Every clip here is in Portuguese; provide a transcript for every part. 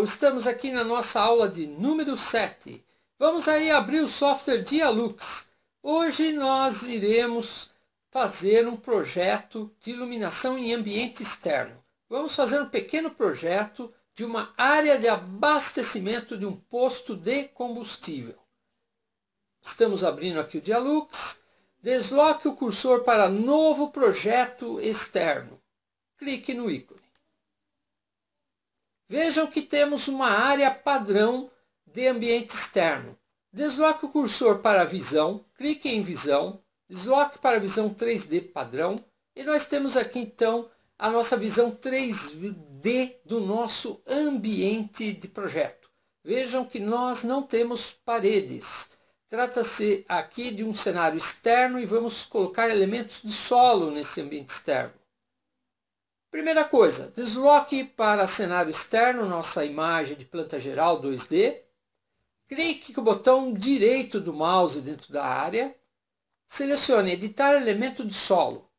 pessoal, estamos aqui na nossa aula de número 7. Vamos aí abrir o software Dialux. Hoje nós iremos fazer um projeto de iluminação em ambiente externo. Vamos fazer um pequeno projeto de uma área de abastecimento de um posto de combustível. Estamos abrindo aqui o Dialux. Desloque o cursor para novo projeto externo. Clique no ícone. Vejam que temos uma área padrão de ambiente externo. Desloque o cursor para a visão, clique em visão, desloque para a visão 3D padrão e nós temos aqui então a nossa visão 3D do nosso ambiente de projeto. Vejam que nós não temos paredes. Trata-se aqui de um cenário externo e vamos colocar elementos de solo nesse ambiente externo. Primeira coisa, desloque para cenário externo nossa imagem de planta geral 2D. Clique com o botão direito do mouse dentro da área. Selecione editar elemento de solo.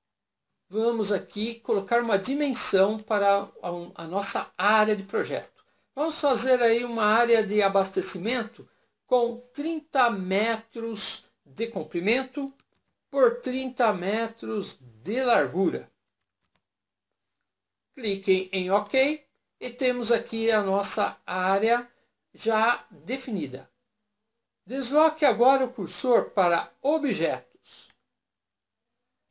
Vamos aqui colocar uma dimensão para a nossa área de projeto. Vamos fazer aí uma área de abastecimento com 30 metros de comprimento por 30 metros de largura cliquem em OK e temos aqui a nossa área já definida. Desloque agora o cursor para Objetos.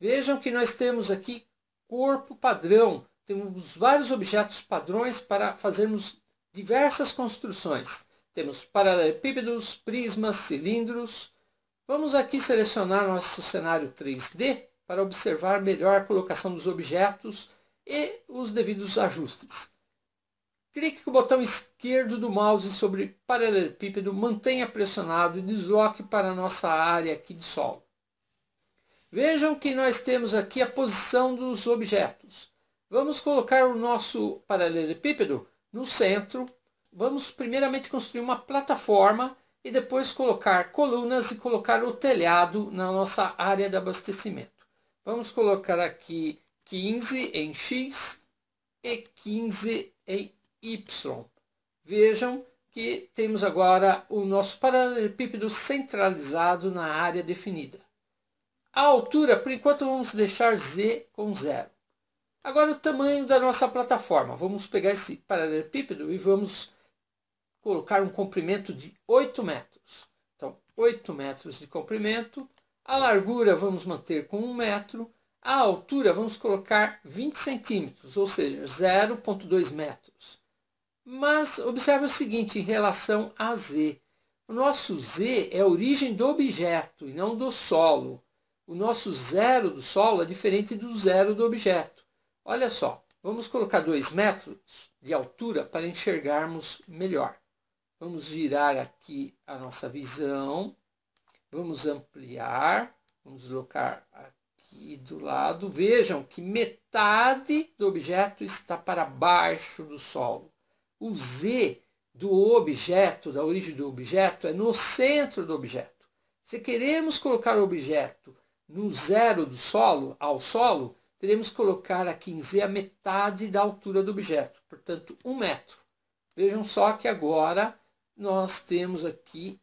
Vejam que nós temos aqui corpo padrão. Temos vários objetos padrões para fazermos diversas construções. Temos paralelepípedos, prismas, cilindros. Vamos aqui selecionar nosso cenário 3D para observar melhor a colocação dos objetos e os devidos ajustes. Clique com o botão esquerdo do mouse sobre paralelepípedo, mantenha pressionado e desloque para a nossa área aqui de solo. Vejam que nós temos aqui a posição dos objetos. Vamos colocar o nosso paralelepípedo no centro. Vamos primeiramente construir uma plataforma e depois colocar colunas e colocar o telhado na nossa área de abastecimento. Vamos colocar aqui 15 em x e 15 em y. Vejam que temos agora o nosso paralelepípedo centralizado na área definida. A altura, por enquanto, vamos deixar z com zero. Agora o tamanho da nossa plataforma. Vamos pegar esse paralelepípedo e vamos colocar um comprimento de 8 metros. Então, 8 metros de comprimento. A largura vamos manter com 1 metro a altura, vamos colocar 20 centímetros, ou seja, 0,2 metros. Mas observe o seguinte em relação a Z. O nosso Z é a origem do objeto e não do solo. O nosso zero do solo é diferente do zero do objeto. Olha só, vamos colocar 2 metros de altura para enxergarmos melhor. Vamos girar aqui a nossa visão, vamos ampliar, vamos deslocar aqui do lado, vejam que metade do objeto está para baixo do solo. O Z do objeto, da origem do objeto, é no centro do objeto. Se queremos colocar o objeto no zero do solo, ao solo, teremos que colocar aqui em Z a metade da altura do objeto, portanto, um metro. Vejam só que agora nós temos aqui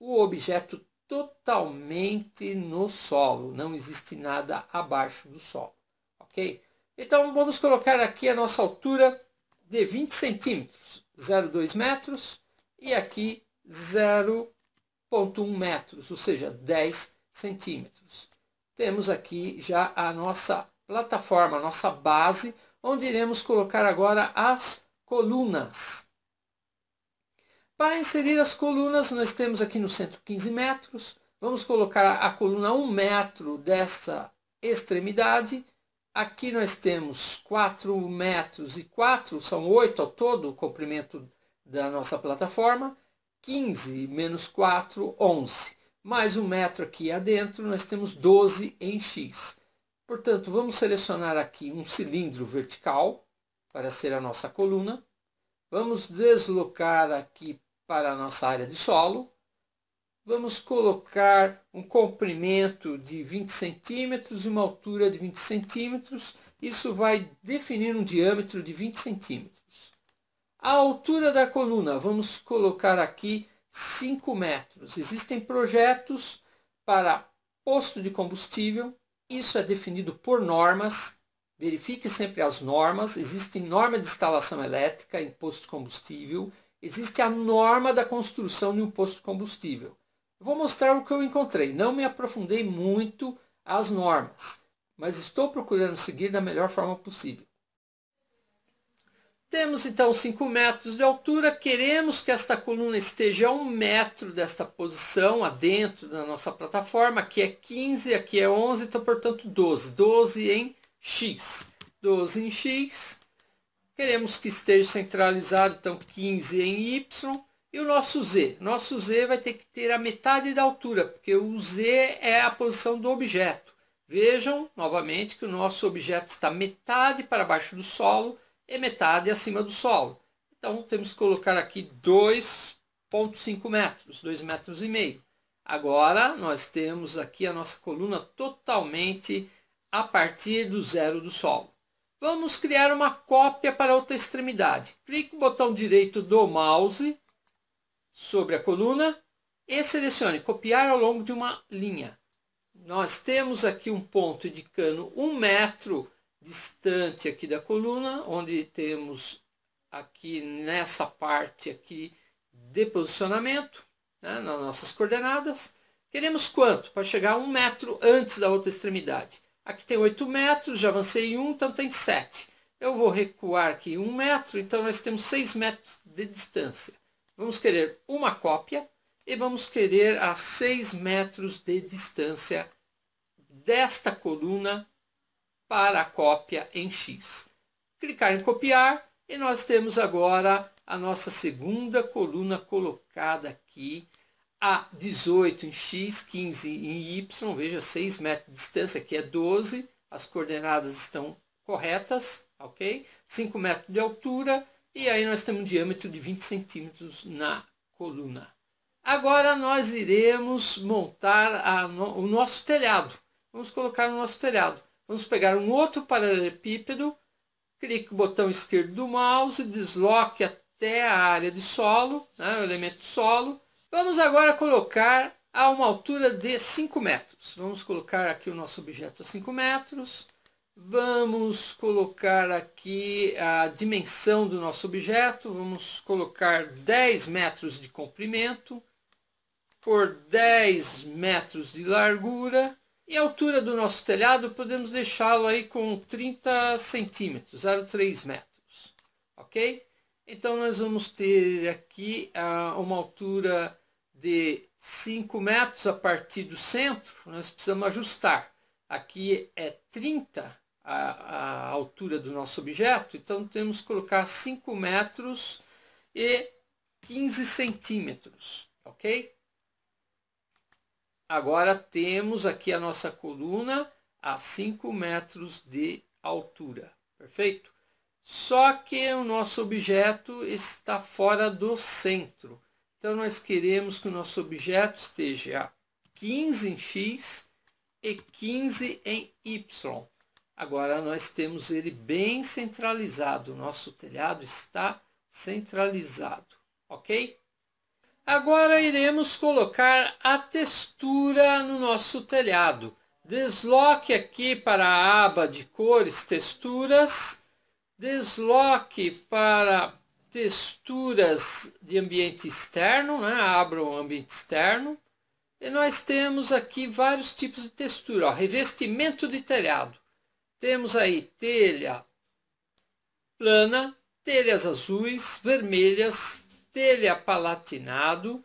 o objeto totalmente no solo, não existe nada abaixo do solo, ok? Então vamos colocar aqui a nossa altura de 20 centímetros, 0,2 metros, e aqui 0,1 metros, ou seja, 10 centímetros. Temos aqui já a nossa plataforma, a nossa base, onde iremos colocar agora as colunas. Para inserir as colunas, nós temos aqui no centro 15 metros. Vamos colocar a coluna 1 metro dessa extremidade. Aqui nós temos 4 metros e 4, são 8 ao todo o comprimento da nossa plataforma. 15 menos 4, 11. Mais um metro aqui adentro, nós temos 12 em X. Portanto, vamos selecionar aqui um cilindro vertical para ser a nossa coluna. Vamos deslocar aqui para a nossa área de solo. Vamos colocar um comprimento de 20 centímetros e uma altura de 20 centímetros. Isso vai definir um diâmetro de 20 centímetros. A altura da coluna, vamos colocar aqui 5 metros. Existem projetos para posto de combustível. Isso é definido por normas. Verifique sempre as normas. Existem norma de instalação elétrica em posto de combustível Existe a norma da construção de um posto de combustível. vou mostrar o que eu encontrei. Não me aprofundei muito as normas, mas estou procurando seguir da melhor forma possível. Temos então 5 metros de altura, queremos que esta coluna esteja a 1 um metro desta posição, adentro da nossa plataforma, é aqui é 15, aqui é 11, então portanto 12, 12 em X. 12 em X, Queremos que esteja centralizado, então 15 em Y e o nosso Z. Nosso Z vai ter que ter a metade da altura, porque o Z é a posição do objeto. Vejam novamente que o nosso objeto está metade para baixo do solo e metade acima do solo. Então temos que colocar aqui 2,5 metros, 2 metros e meio. Agora nós temos aqui a nossa coluna totalmente a partir do zero do solo. Vamos criar uma cópia para outra extremidade. Clique o botão direito do mouse sobre a coluna e selecione copiar ao longo de uma linha. Nós temos aqui um ponto indicando um metro distante aqui da coluna, onde temos aqui nessa parte aqui de posicionamento, né, nas nossas coordenadas. Queremos quanto? Para chegar um metro antes da outra extremidade. Aqui tem 8 metros, já avancei 1, então tem 7. Eu vou recuar aqui 1 metro, então nós temos 6 metros de distância. Vamos querer uma cópia e vamos querer a 6 metros de distância desta coluna para a cópia em X. Clicar em copiar e nós temos agora a nossa segunda coluna colocada aqui a 18 em x, 15 em y, veja 6 metros de distância, aqui é 12, as coordenadas estão corretas, ok? 5 metros de altura e aí nós temos um diâmetro de 20 centímetros na coluna. Agora nós iremos montar no, o nosso telhado. Vamos colocar o nosso telhado. Vamos pegar um outro paralelepípedo, clique o botão esquerdo do mouse, desloque até a área de solo, né, o elemento solo, Vamos agora colocar a uma altura de 5 metros. Vamos colocar aqui o nosso objeto a 5 metros. Vamos colocar aqui a dimensão do nosso objeto. Vamos colocar 10 metros de comprimento por 10 metros de largura. E a altura do nosso telhado podemos deixá-lo aí com 30 centímetros, 0,3 metros. Ok? Então nós vamos ter aqui ah, uma altura de 5 metros a partir do centro, nós precisamos ajustar. Aqui é 30 a, a altura do nosso objeto, então temos que colocar 5 metros e 15 centímetros, ok? Agora temos aqui a nossa coluna a 5 metros de altura, perfeito? Só que o nosso objeto está fora do centro. Então, nós queremos que o nosso objeto esteja a 15 em x e 15 em y. Agora, nós temos ele bem centralizado. O nosso telhado está centralizado, ok? Agora, iremos colocar a textura no nosso telhado. Desloque aqui para a aba de cores, texturas. Desloque para texturas de ambiente externo, né? abra o ambiente externo. E nós temos aqui vários tipos de textura. Ó, revestimento de telhado. Temos aí telha plana, telhas azuis, vermelhas, telha palatinado,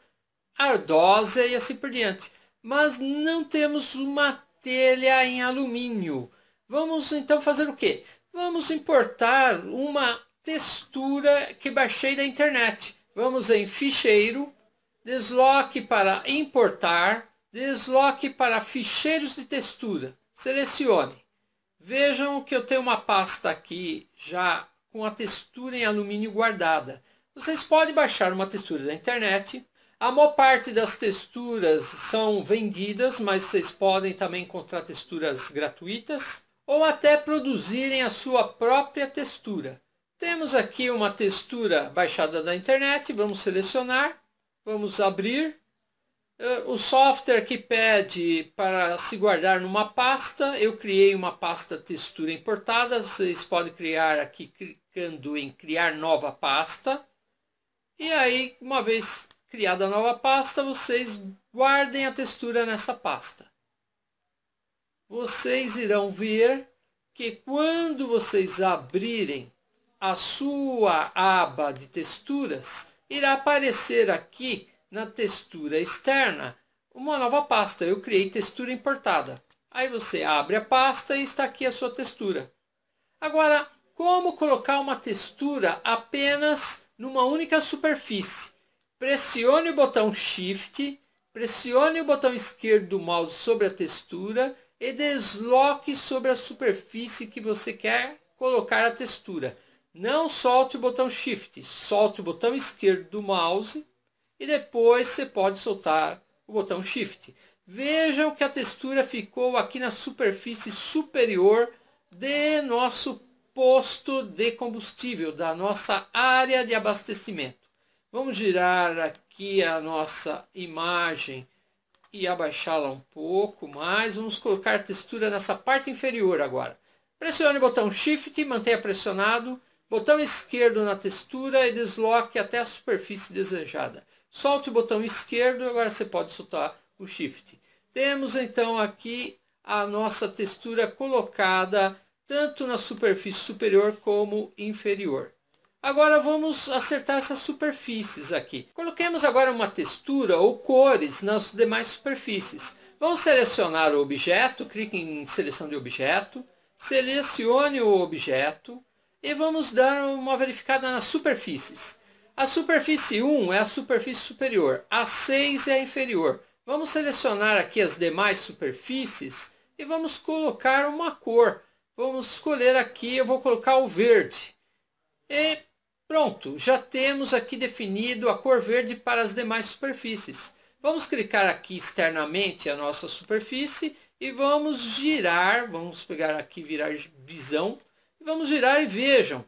ardósia e assim por diante. Mas não temos uma telha em alumínio. Vamos então fazer o quê? Vamos importar uma textura que baixei da internet. Vamos em ficheiro, desloque para importar, desloque para ficheiros de textura. Selecione. Vejam que eu tenho uma pasta aqui já com a textura em alumínio guardada. Vocês podem baixar uma textura da internet. A maior parte das texturas são vendidas, mas vocês podem também encontrar texturas gratuitas ou até produzirem a sua própria textura. Temos aqui uma textura baixada da internet, vamos selecionar, vamos abrir. Eh, o software que pede para se guardar numa pasta, eu criei uma pasta textura importada, vocês podem criar aqui clicando em criar nova pasta. E aí, uma vez criada a nova pasta, vocês guardem a textura nessa pasta. Vocês irão ver que quando vocês abrirem a sua aba de texturas, irá aparecer aqui na textura externa uma nova pasta. Eu criei textura importada. Aí você abre a pasta e está aqui a sua textura. Agora, como colocar uma textura apenas numa única superfície? Pressione o botão Shift, pressione o botão esquerdo do mouse sobre a textura e desloque sobre a superfície que você quer colocar a textura. Não solte o botão Shift, solte o botão esquerdo do mouse e depois você pode soltar o botão Shift. Vejam que a textura ficou aqui na superfície superior de nosso posto de combustível, da nossa área de abastecimento. Vamos girar aqui a nossa imagem e abaixá-la um pouco mais. Vamos colocar a textura nessa parte inferior agora. Pressione o botão Shift, mantenha pressionado Botão esquerdo na textura e desloque até a superfície desejada. Solte o botão esquerdo, e agora você pode soltar o Shift. Temos então aqui a nossa textura colocada tanto na superfície superior como inferior. Agora vamos acertar essas superfícies aqui. Coloquemos agora uma textura ou cores nas demais superfícies. Vamos selecionar o objeto, clique em seleção de objeto, selecione o objeto, e vamos dar uma verificada nas superfícies. A superfície 1 é a superfície superior, a 6 é a inferior. Vamos selecionar aqui as demais superfícies e vamos colocar uma cor. Vamos escolher aqui, eu vou colocar o verde. E pronto, já temos aqui definido a cor verde para as demais superfícies. Vamos clicar aqui externamente a nossa superfície e vamos girar, vamos pegar aqui, virar visão, Vamos girar e vejam.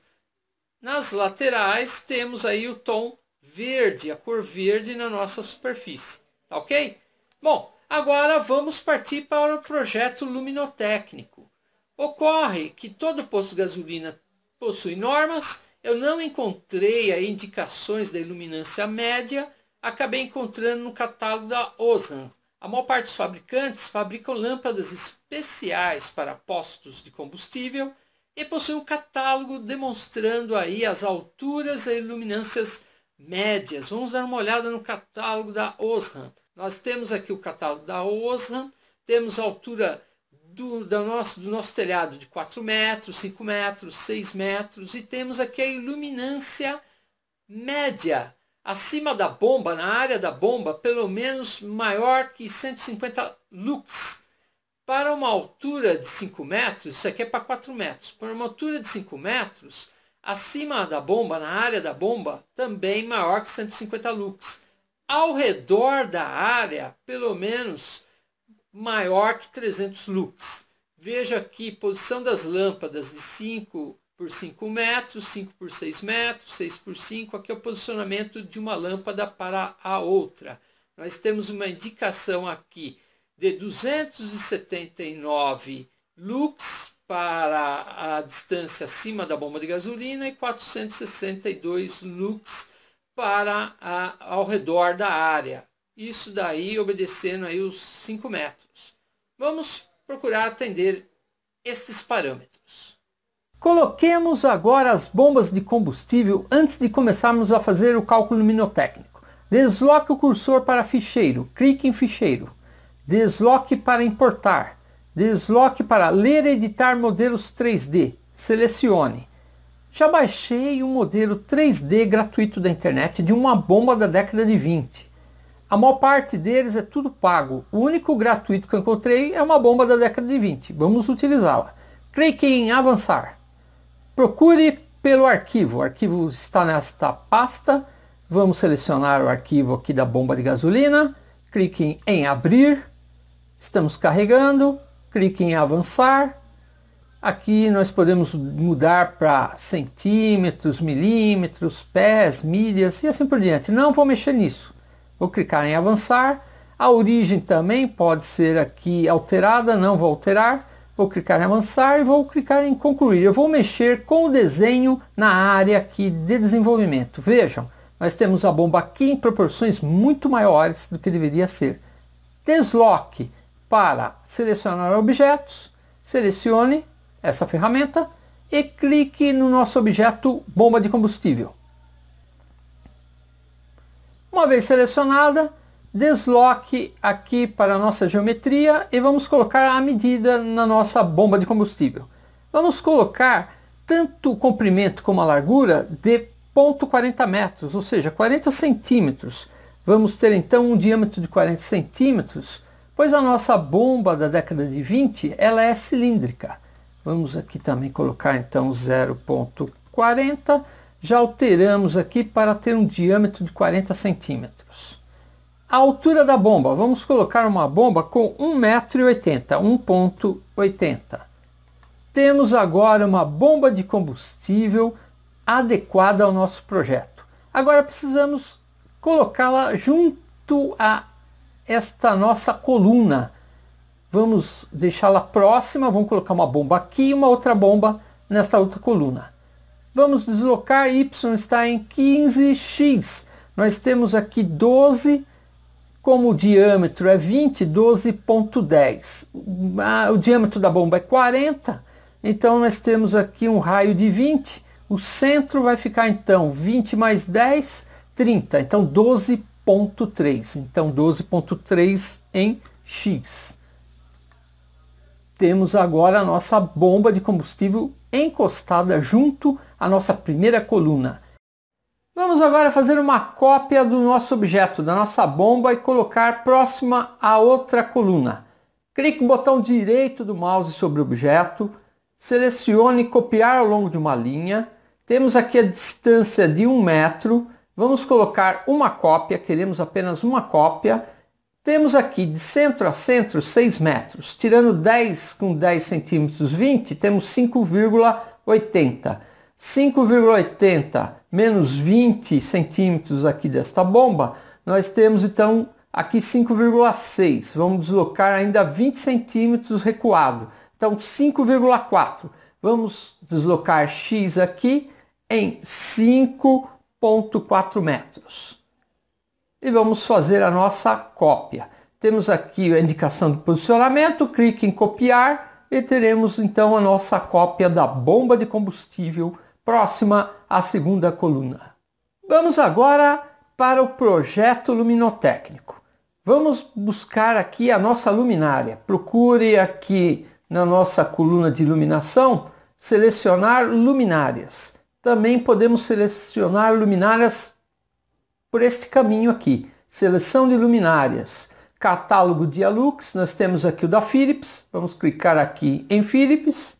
Nas laterais temos aí o tom verde, a cor verde na nossa superfície. Tá ok? Bom, agora vamos partir para o projeto luminotécnico. Ocorre que todo posto de gasolina possui normas. Eu não encontrei aí indicações da iluminância média. Acabei encontrando no catálogo da Osram. A maior parte dos fabricantes fabricam lâmpadas especiais para postos de combustível e possui um catálogo demonstrando aí as alturas e luminâncias médias. Vamos dar uma olhada no catálogo da Osram. Nós temos aqui o catálogo da Osram, temos a altura do, nosso, do nosso telhado de 4 metros, 5 metros, 6 metros, e temos aqui a iluminância média, acima da bomba, na área da bomba, pelo menos maior que 150 lux para uma altura de 5 metros, isso aqui é para 4 metros, para uma altura de 5 metros, acima da bomba, na área da bomba, também maior que 150 lux. Ao redor da área, pelo menos maior que 300 lux. Veja aqui, posição das lâmpadas de 5 por 5 metros, 5 por 6 metros, 6 por 5. Aqui é o posicionamento de uma lâmpada para a outra. Nós temos uma indicação aqui de 279 lux para a distância acima da bomba de gasolina e 462 lux para a, ao redor da área. Isso daí obedecendo aí os 5 metros. Vamos procurar atender estes parâmetros. Coloquemos agora as bombas de combustível antes de começarmos a fazer o cálculo minotécnico. Desloque o cursor para ficheiro, clique em ficheiro. Desloque para importar. Desloque para ler e editar modelos 3D. Selecione. Já baixei um modelo 3D gratuito da internet de uma bomba da década de 20. A maior parte deles é tudo pago. O único gratuito que eu encontrei é uma bomba da década de 20. Vamos utilizá-la. Clique em avançar. Procure pelo arquivo. O arquivo está nesta pasta. Vamos selecionar o arquivo aqui da bomba de gasolina. Clique em abrir Estamos carregando, clique em avançar. Aqui nós podemos mudar para centímetros, milímetros, pés, milhas e assim por diante. Não vou mexer nisso. Vou clicar em avançar. A origem também pode ser aqui alterada, não vou alterar. Vou clicar em avançar e vou clicar em concluir. Eu vou mexer com o desenho na área aqui de desenvolvimento. Vejam, nós temos a bomba aqui em proporções muito maiores do que deveria ser. Desloque. Para selecionar objetos, selecione essa ferramenta e clique no nosso objeto bomba de combustível. Uma vez selecionada, desloque aqui para a nossa geometria e vamos colocar a medida na nossa bomba de combustível. Vamos colocar tanto o comprimento como a largura de 0,40 metros, ou seja, 40 centímetros. Vamos ter então um diâmetro de 40 centímetros pois a nossa bomba da década de 20 ela é cilíndrica. Vamos aqui também colocar então 0.40, já alteramos aqui para ter um diâmetro de 40 centímetros. A altura da bomba, vamos colocar uma bomba com 1,80m, 1.80. Temos agora uma bomba de combustível adequada ao nosso projeto. Agora precisamos colocá-la junto à esta nossa coluna. Vamos deixá-la próxima, vamos colocar uma bomba aqui e uma outra bomba nesta outra coluna. Vamos deslocar, y está em 15x. Nós temos aqui 12, como o diâmetro é 20, 12.10. Ah, o diâmetro da bomba é 40, então nós temos aqui um raio de 20. O centro vai ficar então 20 mais 10, 30. Então 12 12.3. Então, 12.3 em X. Temos agora a nossa bomba de combustível encostada junto à nossa primeira coluna. Vamos agora fazer uma cópia do nosso objeto, da nossa bomba e colocar próxima à outra coluna. Clique no botão direito do mouse sobre o objeto, selecione copiar ao longo de uma linha. Temos aqui a distância de um metro Vamos colocar uma cópia, queremos apenas uma cópia. Temos aqui de centro a centro 6 metros. Tirando 10 com 10 centímetros 20, temos 5,80. 5,80 menos 20 centímetros aqui desta bomba, nós temos então aqui 5,6. Vamos deslocar ainda 20 centímetros recuado. Então 5,4. Vamos deslocar x aqui em 5,4. 1,4 metros. E vamos fazer a nossa cópia. Temos aqui a indicação do posicionamento, clique em copiar e teremos então a nossa cópia da bomba de combustível próxima à segunda coluna. Vamos agora para o projeto luminotécnico. Vamos buscar aqui a nossa luminária. Procure aqui na nossa coluna de iluminação selecionar luminárias. Também podemos selecionar luminárias por este caminho aqui. Seleção de luminárias. Catálogo de nós temos aqui o da Philips. Vamos clicar aqui em Philips.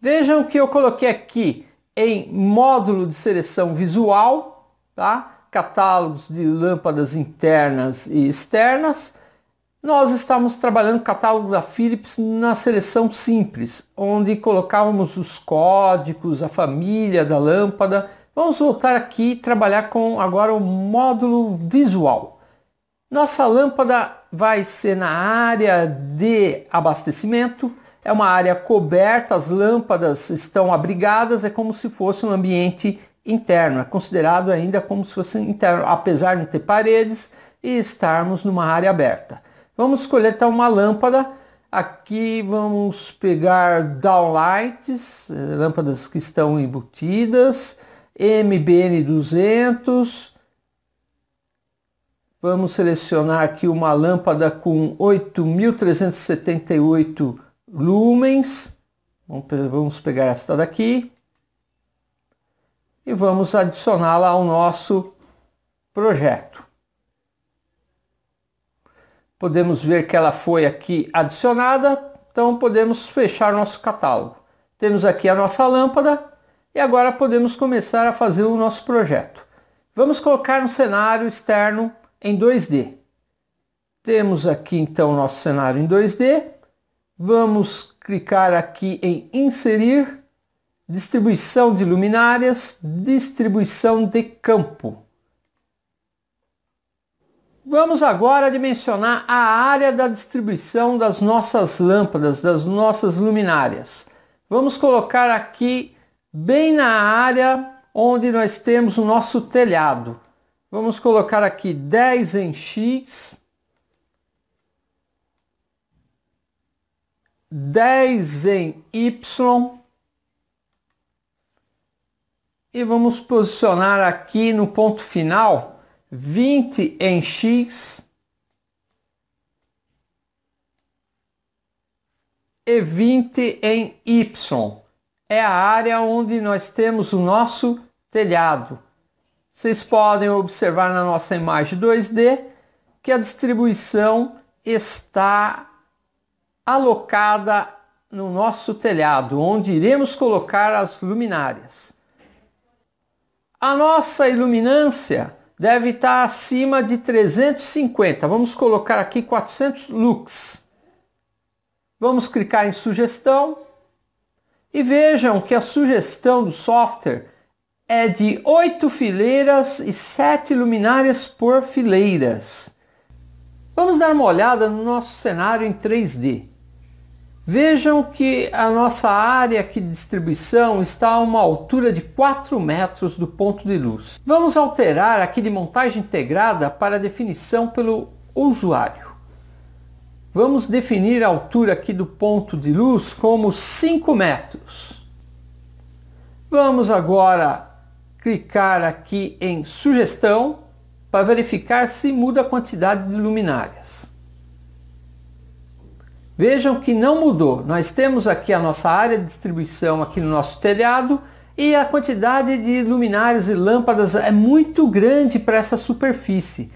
Vejam que eu coloquei aqui em módulo de seleção visual, tá? catálogos de lâmpadas internas e externas. Nós estávamos trabalhando o catálogo da Philips na seleção simples, onde colocávamos os códigos, a família da lâmpada. Vamos voltar aqui e trabalhar com agora o módulo visual. Nossa lâmpada vai ser na área de abastecimento. É uma área coberta, as lâmpadas estão abrigadas, é como se fosse um ambiente interno, é considerado ainda como se fosse interno, apesar de não ter paredes e estarmos numa área aberta. Vamos escolher então uma lâmpada. Aqui vamos pegar downlights, eh, lâmpadas que estão embutidas, MBN 200. Vamos selecionar aqui uma lâmpada com 8.378 lumens. Vamos pegar esta daqui e vamos adicioná-la ao nosso projeto. Podemos ver que ela foi aqui adicionada, então podemos fechar nosso catálogo. Temos aqui a nossa lâmpada e agora podemos começar a fazer o nosso projeto. Vamos colocar um cenário externo em 2D. Temos aqui então nosso cenário em 2D. Vamos clicar aqui em inserir, distribuição de luminárias, distribuição de campo. Vamos agora dimensionar a área da distribuição das nossas lâmpadas, das nossas luminárias. Vamos colocar aqui bem na área onde nós temos o nosso telhado. Vamos colocar aqui 10 em X, 10 em Y e vamos posicionar aqui no ponto final vinte em x e vinte em y. É a área onde nós temos o nosso telhado. Vocês podem observar na nossa imagem 2D que a distribuição está alocada no nosso telhado, onde iremos colocar as luminárias. A nossa iluminância deve estar acima de 350. Vamos colocar aqui 400 lux. Vamos clicar em sugestão. E vejam que a sugestão do software é de 8 fileiras e 7 luminárias por fileiras. Vamos dar uma olhada no nosso cenário em 3D. Vejam que a nossa área aqui de distribuição está a uma altura de 4 metros do ponto de luz. Vamos alterar aqui de montagem integrada para definição pelo usuário. Vamos definir a altura aqui do ponto de luz como 5 metros. Vamos agora clicar aqui em sugestão para verificar se muda a quantidade de luminárias. Vejam que não mudou. Nós temos aqui a nossa área de distribuição aqui no nosso telhado e a quantidade de luminárias e lâmpadas é muito grande para essa superfície.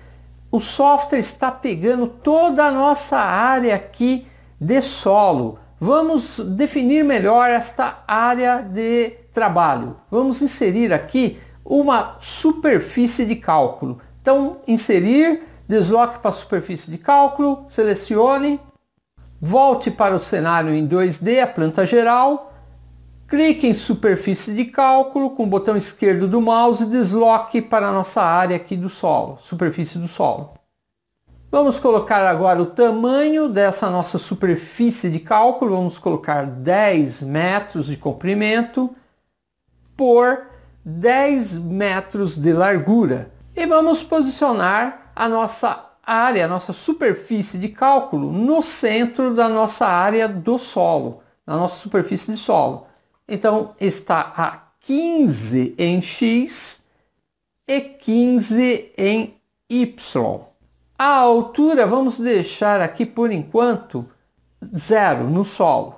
O software está pegando toda a nossa área aqui de solo. Vamos definir melhor esta área de trabalho. Vamos inserir aqui uma superfície de cálculo. Então, inserir, desloque para a superfície de cálculo, selecione Volte para o cenário em 2D, a planta geral. Clique em superfície de cálculo com o botão esquerdo do mouse e desloque para a nossa área aqui do solo, superfície do solo. Vamos colocar agora o tamanho dessa nossa superfície de cálculo. Vamos colocar 10 metros de comprimento por 10 metros de largura. E vamos posicionar a nossa área, a nossa superfície de cálculo no centro da nossa área do solo, na nossa superfície de solo. Então está a 15 em x e 15 em y. A altura vamos deixar aqui por enquanto zero no solo.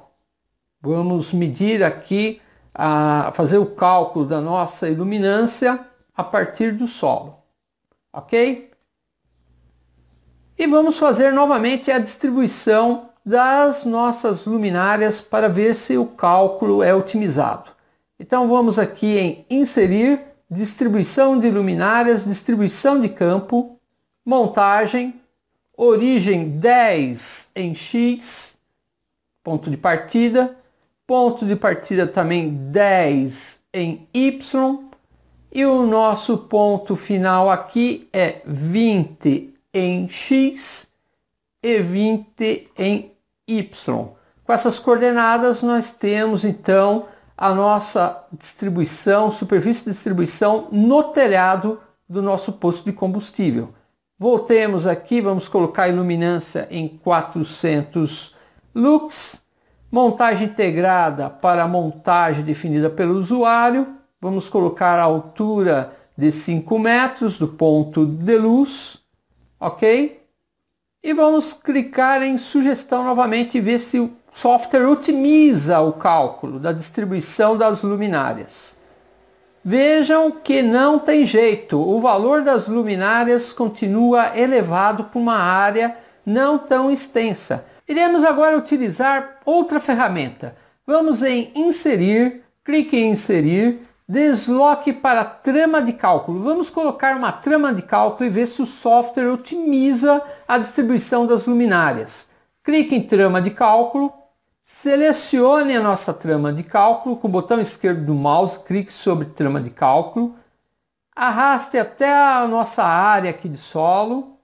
Vamos medir aqui, a fazer o cálculo da nossa iluminância a partir do solo, ok? E vamos fazer novamente a distribuição das nossas luminárias para ver se o cálculo é otimizado. Então vamos aqui em inserir, distribuição de luminárias, distribuição de campo, montagem, origem 10 em X, ponto de partida, ponto de partida também 10 em Y, e o nosso ponto final aqui é 20 em x e 20 em y. Com essas coordenadas, nós temos então a nossa distribuição, superfície de distribuição no telhado do nosso posto de combustível. Voltemos aqui, vamos colocar a iluminância em 400 lux. Montagem integrada para a montagem definida pelo usuário. Vamos colocar a altura de 5 metros do ponto de luz ok? E vamos clicar em sugestão novamente e ver se o software otimiza o cálculo da distribuição das luminárias. Vejam que não tem jeito, o valor das luminárias continua elevado para uma área não tão extensa. Iremos agora utilizar outra ferramenta. Vamos em inserir, clique em inserir Desloque para trama de cálculo. Vamos colocar uma trama de cálculo e ver se o software otimiza a distribuição das luminárias. Clique em trama de cálculo, selecione a nossa trama de cálculo, com o botão esquerdo do mouse, clique sobre trama de cálculo, arraste até a nossa área aqui de solo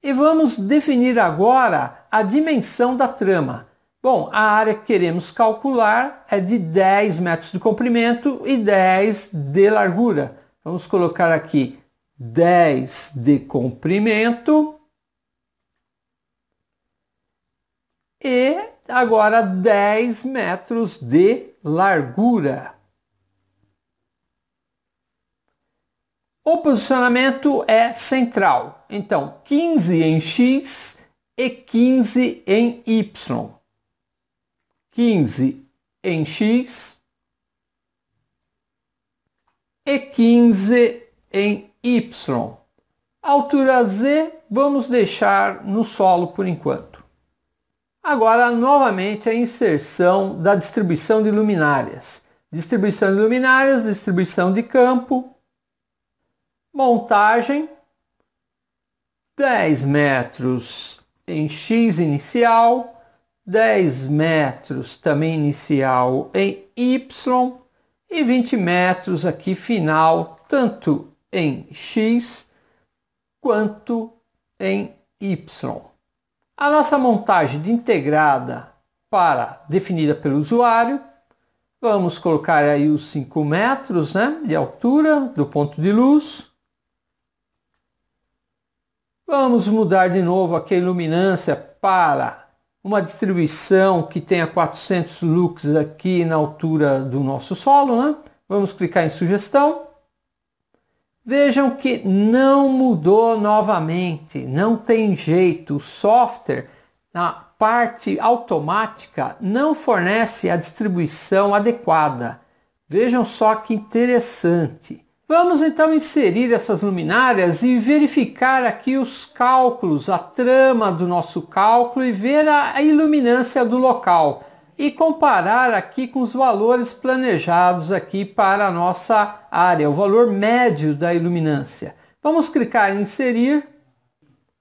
e vamos definir agora a dimensão da trama. Bom, a área que queremos calcular é de 10 metros de comprimento e 10 de largura. Vamos colocar aqui 10 de comprimento e agora 10 metros de largura. O posicionamento é central, então 15 em X e 15 em Y. 15 em X e 15 em Y. altura Z vamos deixar no solo por enquanto. Agora, novamente, a inserção da distribuição de luminárias. Distribuição de luminárias, distribuição de campo, montagem, 10 metros em X inicial, 10 metros também inicial em Y e 20 metros aqui final, tanto em X quanto em Y. A nossa montagem de integrada para definida pelo usuário, vamos colocar aí os 5 metros né, de altura do ponto de luz. Vamos mudar de novo aqui a iluminância para uma distribuição que tenha 400 lux aqui na altura do nosso solo, né? Vamos clicar em sugestão. Vejam que não mudou novamente, não tem jeito. O software, na parte automática, não fornece a distribuição adequada. Vejam só que interessante. Vamos então inserir essas luminárias e verificar aqui os cálculos, a trama do nosso cálculo e ver a iluminância do local e comparar aqui com os valores planejados aqui para a nossa área, o valor médio da iluminância. Vamos clicar em inserir.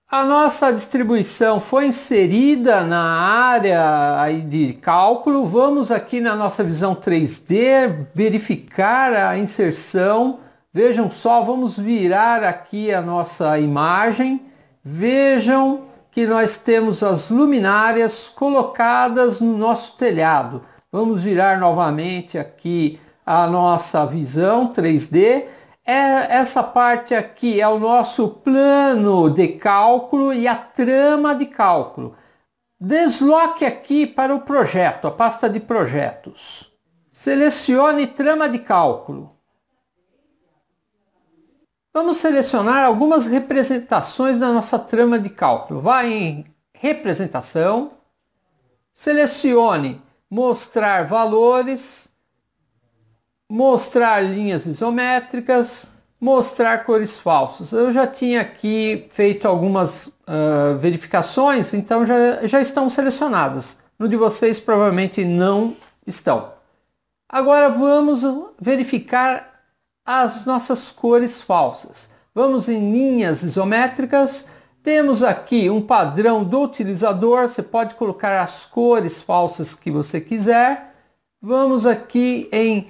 A nossa distribuição foi inserida na área de cálculo. Vamos aqui na nossa visão 3D verificar a inserção Vejam só, vamos virar aqui a nossa imagem. Vejam que nós temos as luminárias colocadas no nosso telhado. Vamos virar novamente aqui a nossa visão 3D. É, essa parte aqui é o nosso plano de cálculo e a trama de cálculo. Desloque aqui para o projeto, a pasta de projetos. Selecione trama de cálculo. Vamos selecionar algumas representações da nossa trama de cálculo. Vá em representação, selecione mostrar valores, mostrar linhas isométricas, mostrar cores falsas. Eu já tinha aqui feito algumas uh, verificações, então já, já estão selecionadas. No de vocês provavelmente não estão. Agora vamos verificar as nossas cores falsas. Vamos em linhas isométricas. Temos aqui um padrão do utilizador. Você pode colocar as cores falsas que você quiser. Vamos aqui em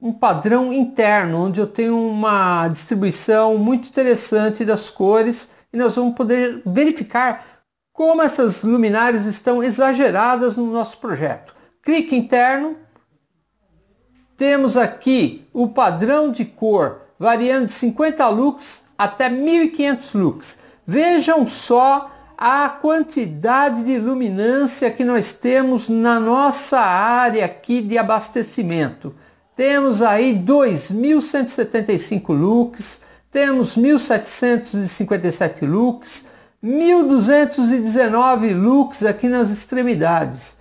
um padrão interno, onde eu tenho uma distribuição muito interessante das cores e nós vamos poder verificar como essas luminárias estão exageradas no nosso projeto. Clique interno, temos aqui o padrão de cor variando de 50 lux até 1500 lux. Vejam só a quantidade de luminância que nós temos na nossa área aqui de abastecimento. Temos aí 2.175 lux, temos 1.757 lux, 1.219 lux aqui nas extremidades.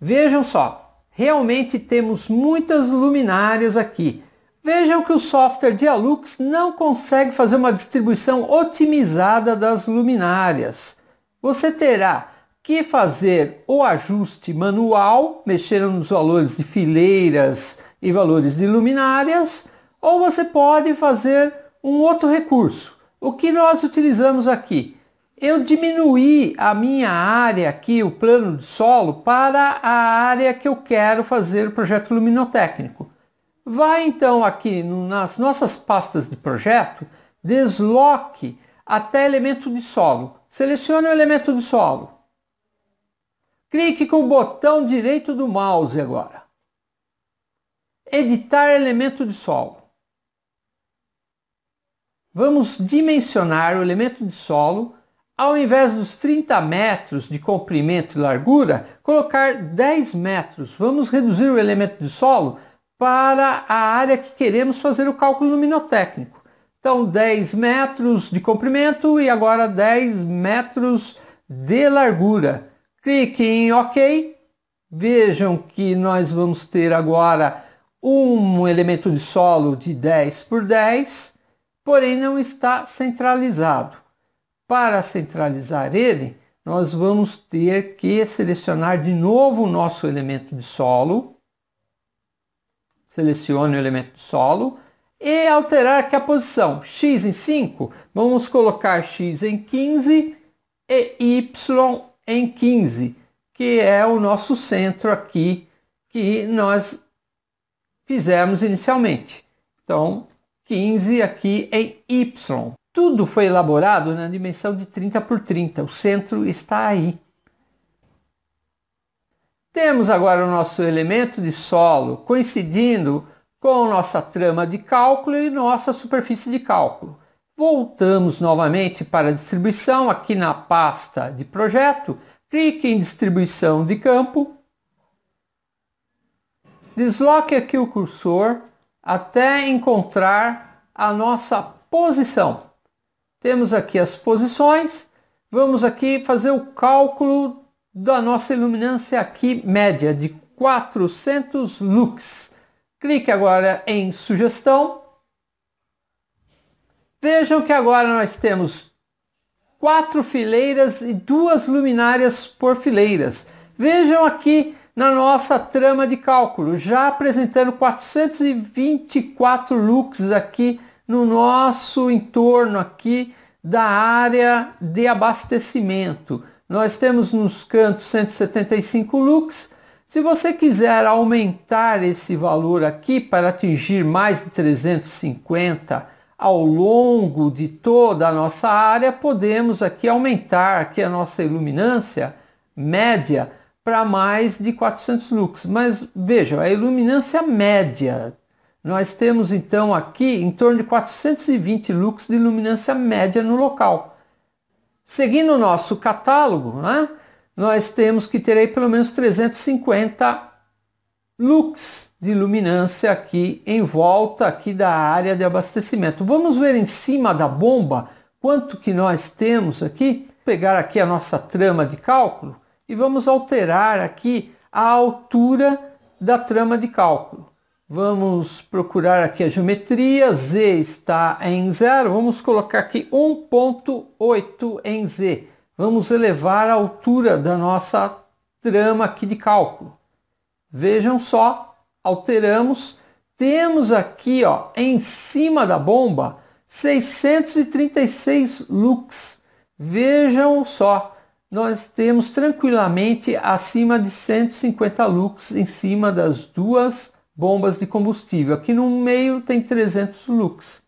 Vejam só, Realmente temos muitas luminárias aqui. Vejam que o software Dialux não consegue fazer uma distribuição otimizada das luminárias. Você terá que fazer o ajuste manual, mexendo nos valores de fileiras e valores de luminárias, ou você pode fazer um outro recurso. O que nós utilizamos aqui? eu diminuí a minha área aqui, o plano de solo, para a área que eu quero fazer o projeto luminotécnico. Vai então aqui nas nossas pastas de projeto, desloque até elemento de solo. Selecione o elemento de solo. Clique com o botão direito do mouse agora. Editar elemento de solo. Vamos dimensionar o elemento de solo ao invés dos 30 metros de comprimento e largura, colocar 10 metros. Vamos reduzir o elemento de solo para a área que queremos fazer o cálculo luminotécnico. Então, 10 metros de comprimento e agora 10 metros de largura. Clique em OK. Vejam que nós vamos ter agora um elemento de solo de 10 por 10, porém não está centralizado. Para centralizar ele, nós vamos ter que selecionar de novo o nosso elemento de solo. Selecione o elemento de solo e alterar aqui a posição. x em 5, vamos colocar x em 15 e y em 15, que é o nosso centro aqui que nós fizemos inicialmente. Então, 15 aqui em y. Tudo foi elaborado na dimensão de 30 por 30. O centro está aí. Temos agora o nosso elemento de solo coincidindo com nossa trama de cálculo e nossa superfície de cálculo. Voltamos novamente para a distribuição aqui na pasta de projeto. Clique em distribuição de campo. Desloque aqui o cursor até encontrar a nossa posição. Temos aqui as posições. Vamos aqui fazer o cálculo da nossa iluminância aqui média de 400 lux. Clique agora em sugestão. Vejam que agora nós temos quatro fileiras e duas luminárias por fileiras. Vejam aqui na nossa trama de cálculo, já apresentando 424 lux aqui no nosso entorno aqui da área de abastecimento. Nós temos nos cantos 175 lux. Se você quiser aumentar esse valor aqui para atingir mais de 350 ao longo de toda a nossa área, podemos aqui aumentar aqui a nossa iluminância média para mais de 400 lux. Mas vejam, a iluminância média, nós temos então aqui em torno de 420 lux de luminância média no local. Seguindo o nosso catálogo, né, nós temos que ter aí pelo menos 350 lux de luminância aqui em volta aqui da área de abastecimento. Vamos ver em cima da bomba quanto que nós temos aqui. Vou pegar aqui a nossa trama de cálculo e vamos alterar aqui a altura da trama de cálculo. Vamos procurar aqui a geometria, Z está em zero, vamos colocar aqui 1.8 em Z. Vamos elevar a altura da nossa trama aqui de cálculo. Vejam só, alteramos, temos aqui ó, em cima da bomba 636 lux. Vejam só, nós temos tranquilamente acima de 150 lux em cima das duas bombas de combustível. Aqui no meio tem 300 lux.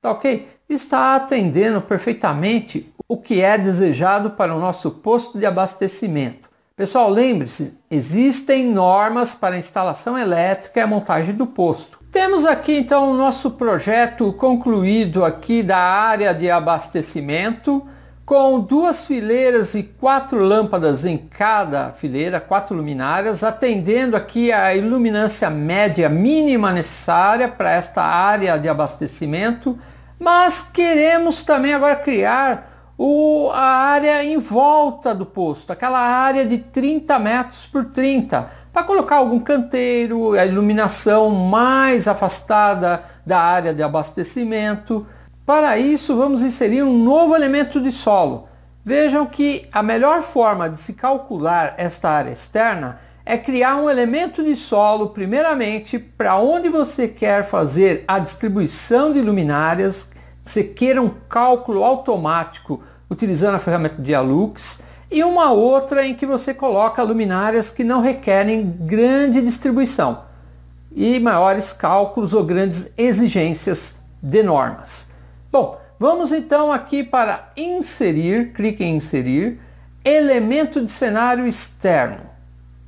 Tá ok? Está atendendo perfeitamente o que é desejado para o nosso posto de abastecimento. Pessoal, lembre-se, existem normas para instalação elétrica e a montagem do posto. Temos aqui então o nosso projeto concluído aqui da área de abastecimento com duas fileiras e quatro lâmpadas em cada fileira, quatro luminárias, atendendo aqui a iluminância média mínima necessária para esta área de abastecimento, mas queremos também agora criar o, a área em volta do posto, aquela área de 30 metros por 30, para colocar algum canteiro, a iluminação mais afastada da área de abastecimento, para isso, vamos inserir um novo elemento de solo. Vejam que a melhor forma de se calcular esta área externa é criar um elemento de solo, primeiramente, para onde você quer fazer a distribuição de luminárias, você queira um cálculo automático utilizando a ferramenta Dialux, e uma outra em que você coloca luminárias que não requerem grande distribuição e maiores cálculos ou grandes exigências de normas. Bom, vamos então aqui para inserir, clique em inserir, elemento de cenário externo.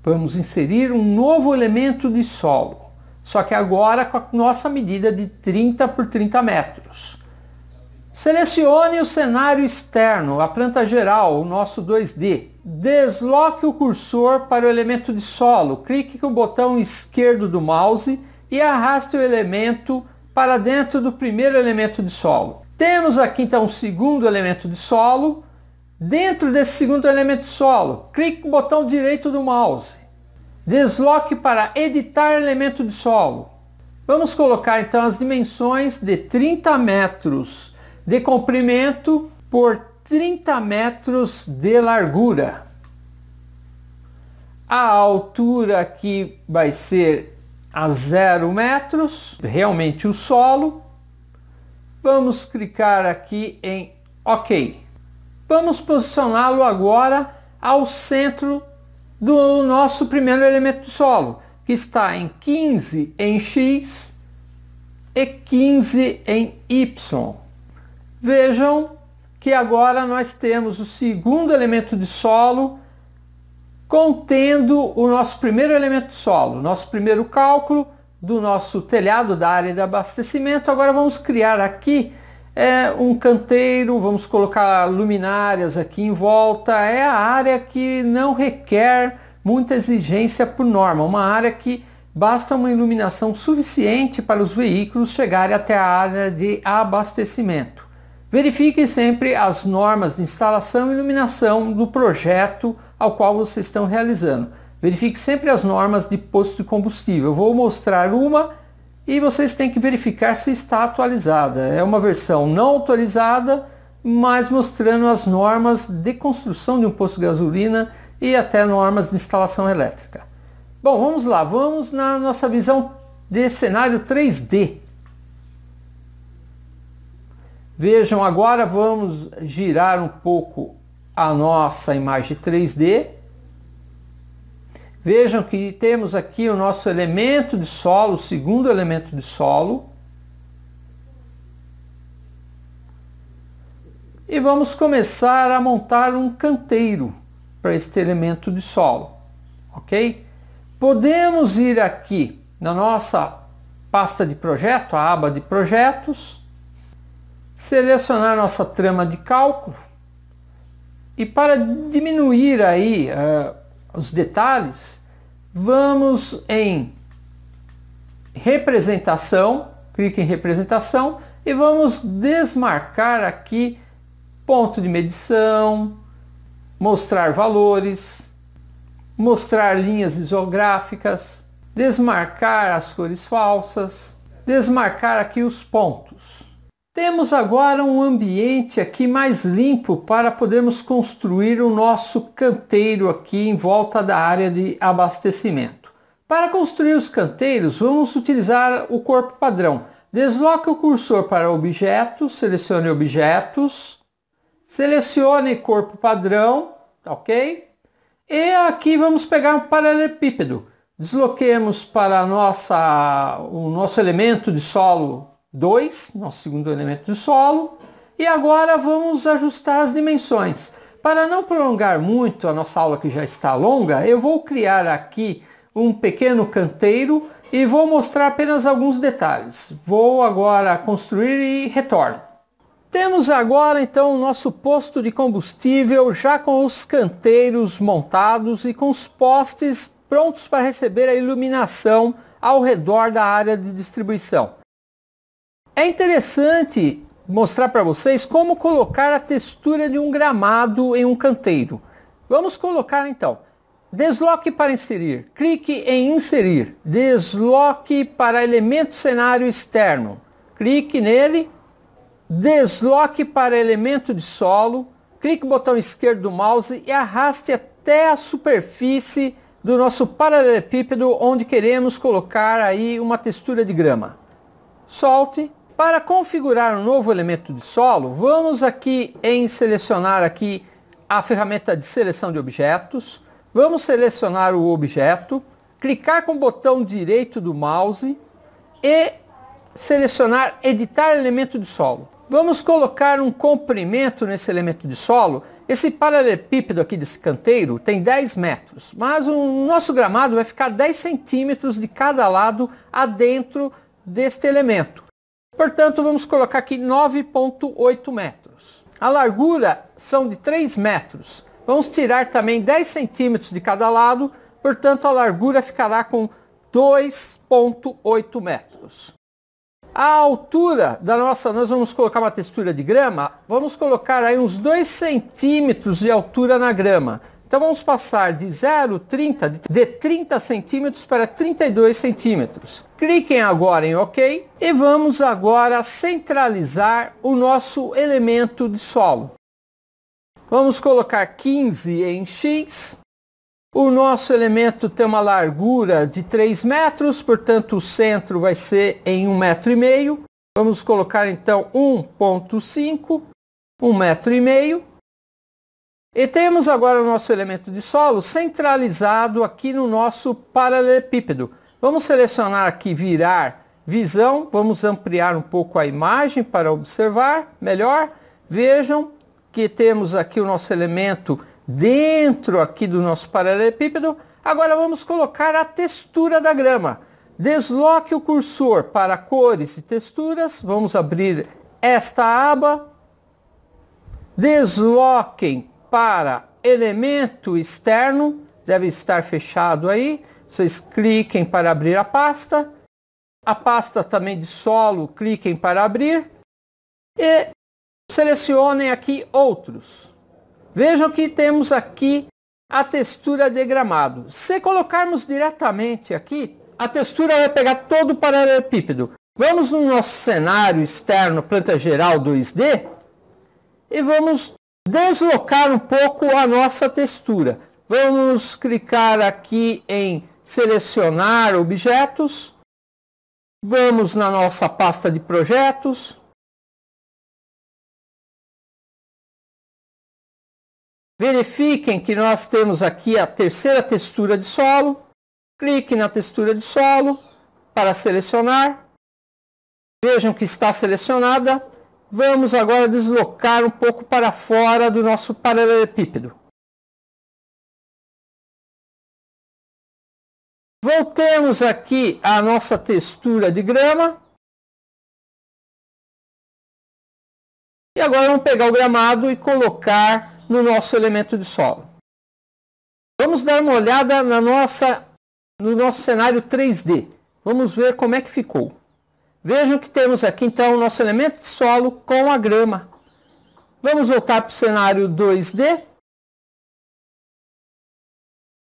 Vamos inserir um novo elemento de solo, só que agora com a nossa medida de 30 por 30 metros. Selecione o cenário externo, a planta geral, o nosso 2D. Desloque o cursor para o elemento de solo, clique com o botão esquerdo do mouse e arraste o elemento para dentro do primeiro elemento de solo. Temos aqui então o segundo elemento de solo. Dentro desse segundo elemento de solo, clique no botão direito do mouse. Desloque para editar elemento de solo. Vamos colocar então as dimensões de 30 metros de comprimento por 30 metros de largura. A altura aqui vai ser a 0 metros, realmente o solo. Vamos clicar aqui em OK. Vamos posicioná-lo agora ao centro do nosso primeiro elemento do solo, que está em 15 em X e 15 em Y. Vejam que agora nós temos o segundo elemento de solo contendo o nosso primeiro elemento solo, nosso primeiro cálculo do nosso telhado da área de abastecimento. Agora vamos criar aqui é, um canteiro, vamos colocar luminárias aqui em volta. É a área que não requer muita exigência por norma, uma área que basta uma iluminação suficiente para os veículos chegarem até a área de abastecimento. Verifiquem sempre as normas de instalação e iluminação do projeto ao qual vocês estão realizando. Verifique sempre as normas de posto de combustível. Eu vou mostrar uma e vocês têm que verificar se está atualizada. É uma versão não autorizada, mas mostrando as normas de construção de um posto de gasolina e até normas de instalação elétrica. Bom, vamos lá, vamos na nossa visão de cenário 3D. Vejam, agora vamos girar um pouco a nossa imagem 3D. Vejam que temos aqui o nosso elemento de solo, o segundo elemento de solo. E vamos começar a montar um canteiro para este elemento de solo, ok? Podemos ir aqui na nossa pasta de projeto, a aba de projetos, selecionar nossa trama de cálculo, e para diminuir aí uh, os detalhes, vamos em representação, clique em representação e vamos desmarcar aqui ponto de medição, mostrar valores, mostrar linhas isográficas, desmarcar as cores falsas, desmarcar aqui os pontos. Temos agora um ambiente aqui mais limpo para podermos construir o nosso canteiro aqui em volta da área de abastecimento. Para construir os canteiros, vamos utilizar o corpo padrão. Desloque o cursor para objeto, selecione objetos, selecione corpo padrão, ok? E aqui vamos pegar um paralelepípedo. Desloquemos para nossa, o nosso elemento de solo 2, nosso segundo elemento do solo. E agora vamos ajustar as dimensões. Para não prolongar muito a nossa aula que já está longa, eu vou criar aqui um pequeno canteiro e vou mostrar apenas alguns detalhes. Vou agora construir e retorno. Temos agora então o nosso posto de combustível já com os canteiros montados e com os postes prontos para receber a iluminação ao redor da área de distribuição. É interessante mostrar para vocês como colocar a textura de um gramado em um canteiro. Vamos colocar então. Desloque para inserir. Clique em inserir. Desloque para elemento cenário externo. Clique nele. Desloque para elemento de solo. Clique no botão esquerdo do mouse e arraste até a superfície do nosso paralelepípedo onde queremos colocar aí uma textura de grama. Solte para configurar um novo elemento de solo, vamos aqui em selecionar aqui a ferramenta de seleção de objetos. Vamos selecionar o objeto, clicar com o botão direito do mouse e selecionar editar elemento de solo. Vamos colocar um comprimento nesse elemento de solo. Esse paralelepípedo aqui desse canteiro tem 10 metros, mas o nosso gramado vai ficar 10 centímetros de cada lado adentro deste elemento. Portanto, vamos colocar aqui 9.8 metros. A largura são de 3 metros. Vamos tirar também 10 centímetros de cada lado, portanto a largura ficará com 2.8 metros. A altura da nossa, nós vamos colocar uma textura de grama, vamos colocar aí uns 2 centímetros de altura na grama. Então vamos passar de 0,30, de 30 centímetros para 32 centímetros. Cliquem agora em OK e vamos agora centralizar o nosso elemento de solo. Vamos colocar 15 em X. O nosso elemento tem uma largura de 3 metros, portanto o centro vai ser em 1,5 metro. Vamos colocar então 1.5, 1,5 metro. E temos agora o nosso elemento de solo centralizado aqui no nosso paralelepípedo. Vamos selecionar aqui virar visão, vamos ampliar um pouco a imagem para observar melhor. Vejam que temos aqui o nosso elemento dentro aqui do nosso paralelepípedo. Agora vamos colocar a textura da grama. Desloque o cursor para cores e texturas. Vamos abrir esta aba. Desloquem para elemento externo, deve estar fechado aí. Vocês cliquem para abrir a pasta. A pasta também de solo, cliquem para abrir. E selecionem aqui outros. Vejam que temos aqui a textura de gramado. Se colocarmos diretamente aqui, a textura vai pegar todo o paralelepípedo. Vamos no nosso cenário externo, planta geral 2D, e vamos deslocar um pouco a nossa textura. Vamos clicar aqui em selecionar objetos. Vamos na nossa pasta de projetos. Verifiquem que nós temos aqui a terceira textura de solo. Clique na textura de solo para selecionar. Vejam que está selecionada. Vamos agora deslocar um pouco para fora do nosso paralelepípedo. Voltemos aqui à nossa textura de grama. E agora vamos pegar o gramado e colocar no nosso elemento de solo. Vamos dar uma olhada na nossa, no nosso cenário 3D. Vamos ver como é que ficou. Vejam que temos aqui então o nosso elemento de solo com a grama. Vamos voltar para o cenário 2D.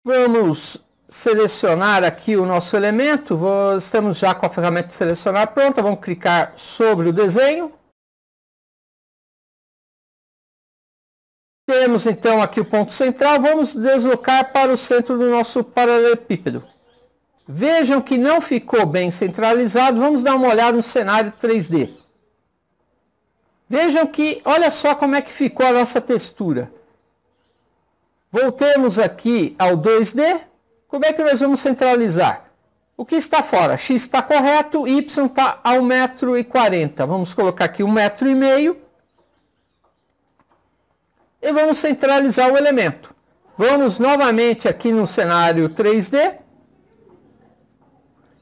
Vamos selecionar aqui o nosso elemento. Estamos já com a ferramenta de selecionar pronta. Vamos clicar sobre o desenho. Temos então aqui o ponto central. Vamos deslocar para o centro do nosso paralelepípedo. Vejam que não ficou bem centralizado. Vamos dar uma olhada no cenário 3D. Vejam que, olha só como é que ficou a nossa textura. Voltemos aqui ao 2D. Como é que nós vamos centralizar? O que está fora? X está correto, Y está a 1,40m. Vamos colocar aqui 1,5m. E vamos centralizar o elemento. Vamos novamente aqui no cenário 3D.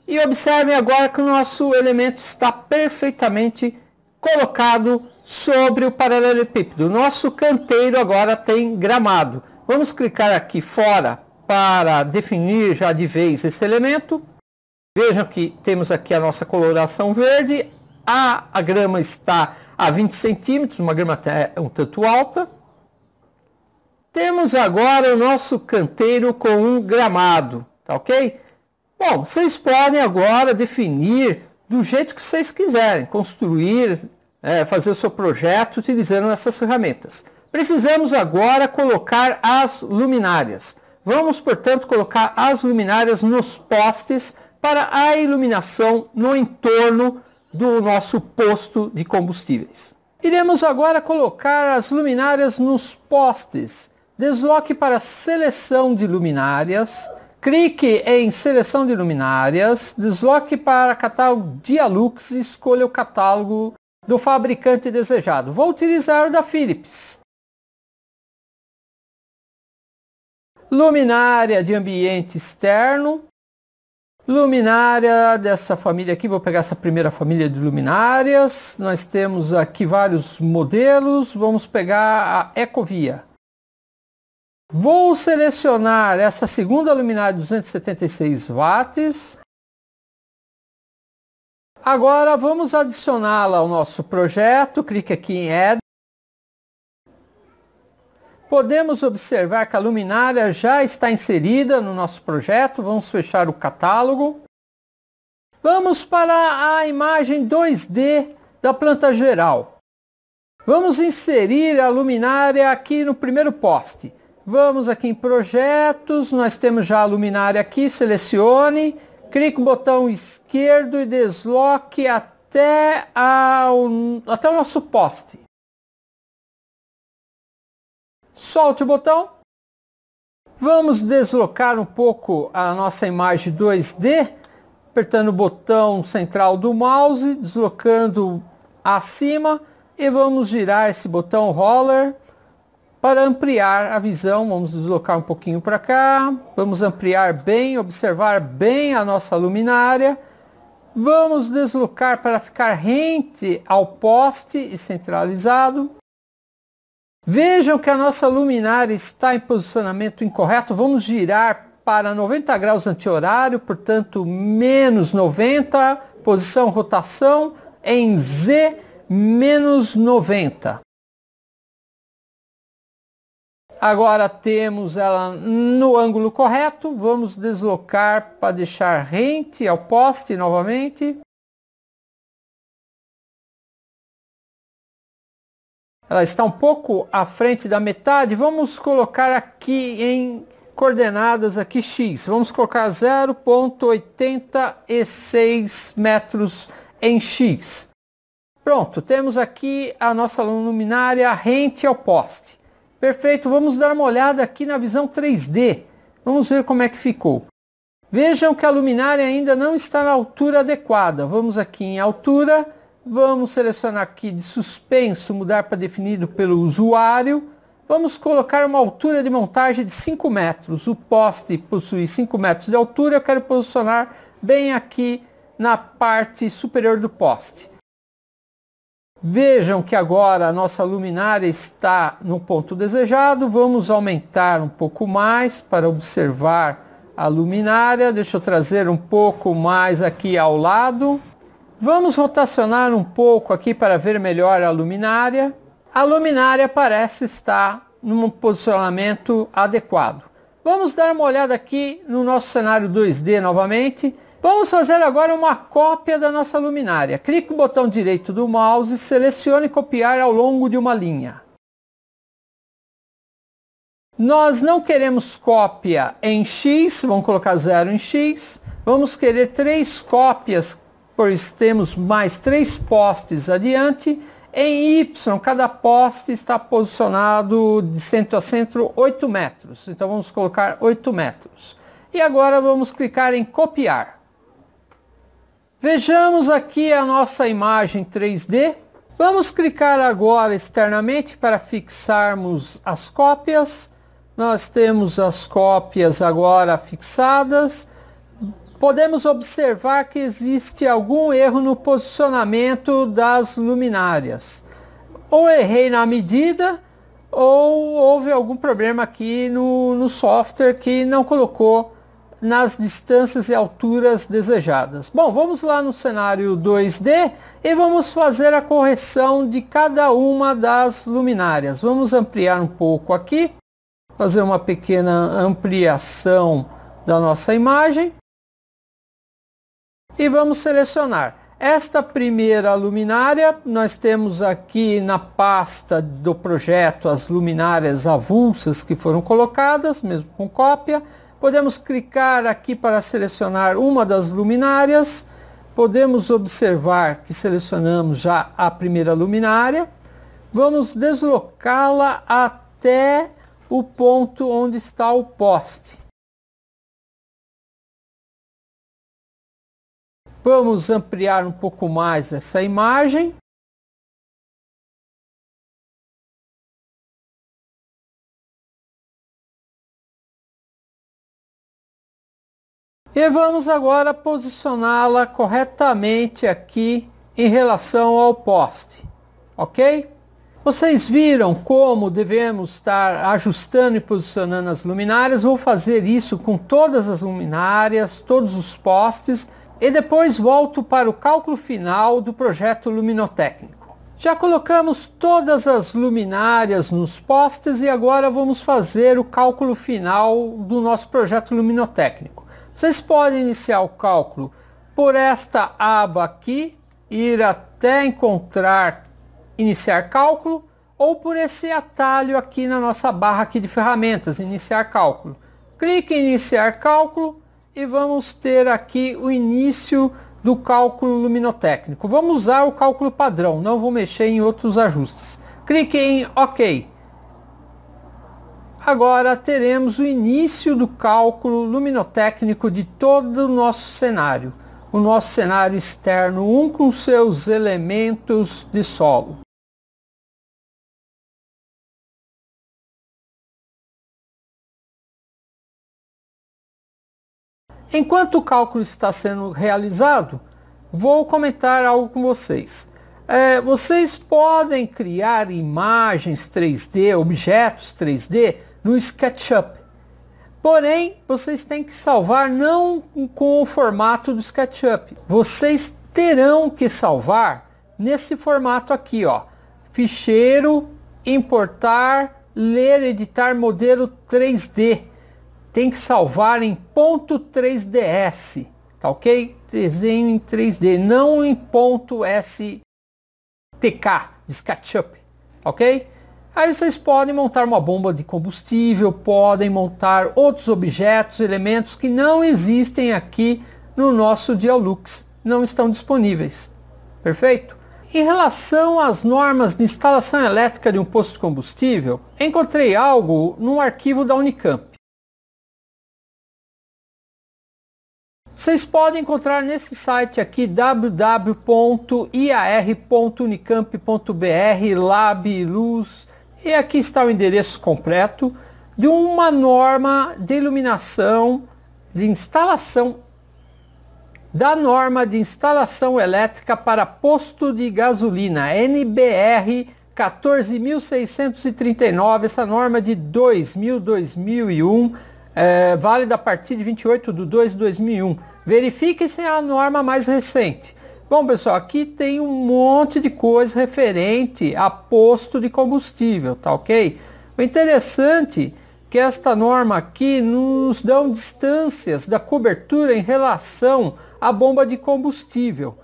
E observem agora que o nosso elemento está perfeitamente colocado sobre o paralelepípedo. O nosso canteiro agora tem gramado. Vamos clicar aqui fora para definir já de vez esse elemento. Vejam que temos aqui a nossa coloração verde. A, a grama está a 20 centímetros, uma grama até é um tanto alta. Temos agora o nosso canteiro com um gramado, tá ok? Bom, vocês podem agora definir do jeito que vocês quiserem, construir, é, fazer o seu projeto utilizando essas ferramentas. Precisamos agora colocar as luminárias. Vamos, portanto, colocar as luminárias nos postes para a iluminação no entorno do nosso posto de combustíveis. Iremos agora colocar as luminárias nos postes. Desloque para seleção de luminárias Clique em Seleção de Luminárias, desloque para Catálogo Dialux e escolha o catálogo do fabricante desejado. Vou utilizar o da Philips. Luminária de ambiente externo. Luminária dessa família aqui, vou pegar essa primeira família de luminárias. Nós temos aqui vários modelos, vamos pegar a Ecovia. Vou selecionar essa segunda luminária de 276 watts. Agora vamos adicioná-la ao nosso projeto. Clique aqui em Add. Podemos observar que a luminária já está inserida no nosso projeto. Vamos fechar o catálogo. Vamos para a imagem 2D da planta geral. Vamos inserir a luminária aqui no primeiro poste. Vamos aqui em projetos, nós temos já a luminária aqui, selecione, clique no botão esquerdo e desloque até, até o nosso poste. Solte o botão. Vamos deslocar um pouco a nossa imagem 2D, apertando o botão central do mouse, deslocando acima e vamos girar esse botão roller para ampliar a visão, vamos deslocar um pouquinho para cá. Vamos ampliar bem, observar bem a nossa luminária. Vamos deslocar para ficar rente ao poste e centralizado. Vejam que a nossa luminária está em posicionamento incorreto. Vamos girar para 90 graus anti-horário, portanto, menos 90, posição rotação em Z, menos 90. Agora temos ela no ângulo correto, vamos deslocar para deixar rente ao poste novamente. Ela está um pouco à frente da metade, vamos colocar aqui em coordenadas aqui x, vamos colocar 0.86 metros em x. Pronto, temos aqui a nossa luminária rente ao poste. Perfeito, vamos dar uma olhada aqui na visão 3D. Vamos ver como é que ficou. Vejam que a luminária ainda não está na altura adequada. Vamos aqui em altura, vamos selecionar aqui de suspenso, mudar para definido pelo usuário. Vamos colocar uma altura de montagem de 5 metros. O poste possui 5 metros de altura, eu quero posicionar bem aqui na parte superior do poste. Vejam que agora a nossa luminária está no ponto desejado. Vamos aumentar um pouco mais para observar a luminária. Deixa eu trazer um pouco mais aqui ao lado. Vamos rotacionar um pouco aqui para ver melhor a luminária. A luminária parece estar num posicionamento adequado. Vamos dar uma olhada aqui no nosso cenário 2D novamente. Vamos fazer agora uma cópia da nossa luminária. Clique no botão direito do mouse, selecione copiar ao longo de uma linha. Nós não queremos cópia em X, vamos colocar zero em X. Vamos querer três cópias, pois temos mais três postes adiante. Em Y, cada poste está posicionado de centro a centro 8 metros. Então vamos colocar 8 metros. E agora vamos clicar em copiar. Vejamos aqui a nossa imagem 3D. Vamos clicar agora externamente para fixarmos as cópias. Nós temos as cópias agora fixadas. Podemos observar que existe algum erro no posicionamento das luminárias. Ou errei na medida, ou houve algum problema aqui no, no software que não colocou nas distâncias e alturas desejadas. Bom, vamos lá no cenário 2D e vamos fazer a correção de cada uma das luminárias. Vamos ampliar um pouco aqui, fazer uma pequena ampliação da nossa imagem. E vamos selecionar. Esta primeira luminária, nós temos aqui na pasta do projeto as luminárias avulsas que foram colocadas, mesmo com cópia. Podemos clicar aqui para selecionar uma das luminárias. Podemos observar que selecionamos já a primeira luminária. Vamos deslocá-la até o ponto onde está o poste. Vamos ampliar um pouco mais essa imagem. E vamos agora posicioná-la corretamente aqui em relação ao poste, ok? Vocês viram como devemos estar ajustando e posicionando as luminárias. Vou fazer isso com todas as luminárias, todos os postes e depois volto para o cálculo final do projeto luminotécnico. Já colocamos todas as luminárias nos postes e agora vamos fazer o cálculo final do nosso projeto luminotécnico. Vocês podem iniciar o cálculo por esta aba aqui, ir até encontrar iniciar cálculo, ou por esse atalho aqui na nossa barra aqui de ferramentas, iniciar cálculo. Clique em iniciar cálculo e vamos ter aqui o início do cálculo luminotécnico. Vamos usar o cálculo padrão, não vou mexer em outros ajustes. Clique em OK. Agora teremos o início do cálculo luminotécnico de todo o nosso cenário, o nosso cenário externo, um com seus elementos de solo. Enquanto o cálculo está sendo realizado, vou comentar algo com vocês. É, vocês podem criar imagens 3D, objetos 3D, no SketchUp. Porém, vocês têm que salvar não com o formato do SketchUp. Vocês terão que salvar nesse formato aqui, ó. Ficheiro, importar, ler, editar modelo 3D. Tem que salvar em ponto .3ds, tá ok? Desenho em 3D, não em ponto .stk, SketchUp, ok? Aí vocês podem montar uma bomba de combustível, podem montar outros objetos, elementos que não existem aqui no nosso Dialux, não estão disponíveis. Perfeito? Em relação às normas de instalação elétrica de um posto de combustível, encontrei algo no arquivo da Unicamp. Vocês podem encontrar nesse site aqui www.iar.unicamp.br lab luz e aqui está o endereço completo de uma norma de iluminação, de instalação, da norma de instalação elétrica para posto de gasolina, NBR 14.639, essa norma é de 2000, 2001, é, válida a partir de 28 de 2 de 2001. Verifique se é a norma mais recente. Bom, pessoal, aqui tem um monte de coisa referente a posto de combustível, tá ok? O interessante é que esta norma aqui nos dá distâncias da cobertura em relação à bomba de combustível.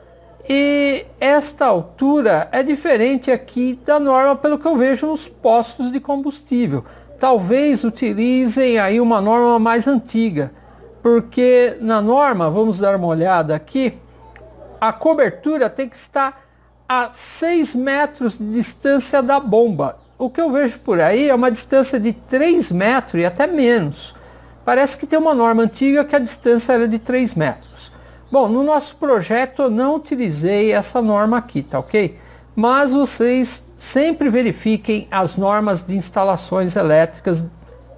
E esta altura é diferente aqui da norma pelo que eu vejo nos postos de combustível. Talvez utilizem aí uma norma mais antiga, porque na norma, vamos dar uma olhada aqui, a cobertura tem que estar a 6 metros de distância da bomba. O que eu vejo por aí é uma distância de 3 metros e até menos. Parece que tem uma norma antiga que a distância era de 3 metros. Bom, no nosso projeto eu não utilizei essa norma aqui, tá ok? Mas vocês sempre verifiquem as normas de instalações elétricas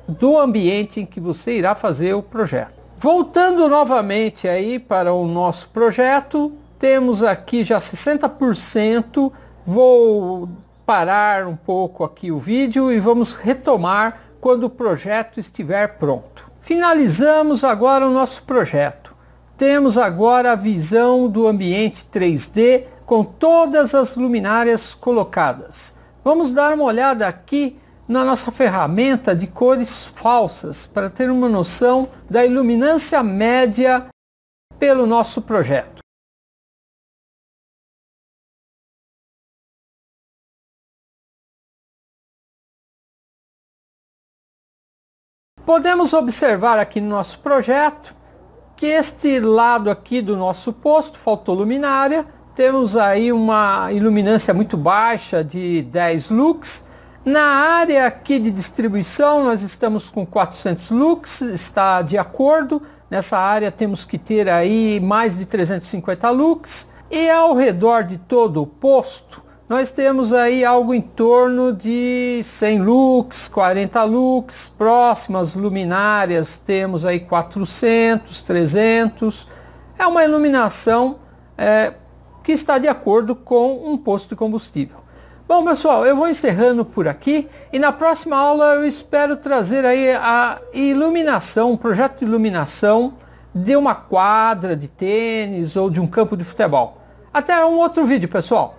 do ambiente em que você irá fazer o projeto. Voltando novamente aí para o nosso projeto, temos aqui já 60%. Vou parar um pouco aqui o vídeo e vamos retomar quando o projeto estiver pronto. Finalizamos agora o nosso projeto. Temos agora a visão do ambiente 3D com todas as luminárias colocadas. Vamos dar uma olhada aqui na nossa ferramenta de cores falsas para ter uma noção da iluminância média pelo nosso projeto. Podemos observar aqui no nosso projeto que este lado aqui do nosso posto faltou luminária, temos aí uma iluminância muito baixa de 10 lux. Na área aqui de distribuição nós estamos com 400 lux, está de acordo. Nessa área temos que ter aí mais de 350 lux. E ao redor de todo o posto nós temos aí algo em torno de 100 lux, 40 lux, próximas luminárias temos aí 400, 300. É uma iluminação é, que está de acordo com um posto de combustível. Bom pessoal, eu vou encerrando por aqui e na próxima aula eu espero trazer aí a iluminação, um projeto de iluminação de uma quadra de tênis ou de um campo de futebol. Até um outro vídeo pessoal!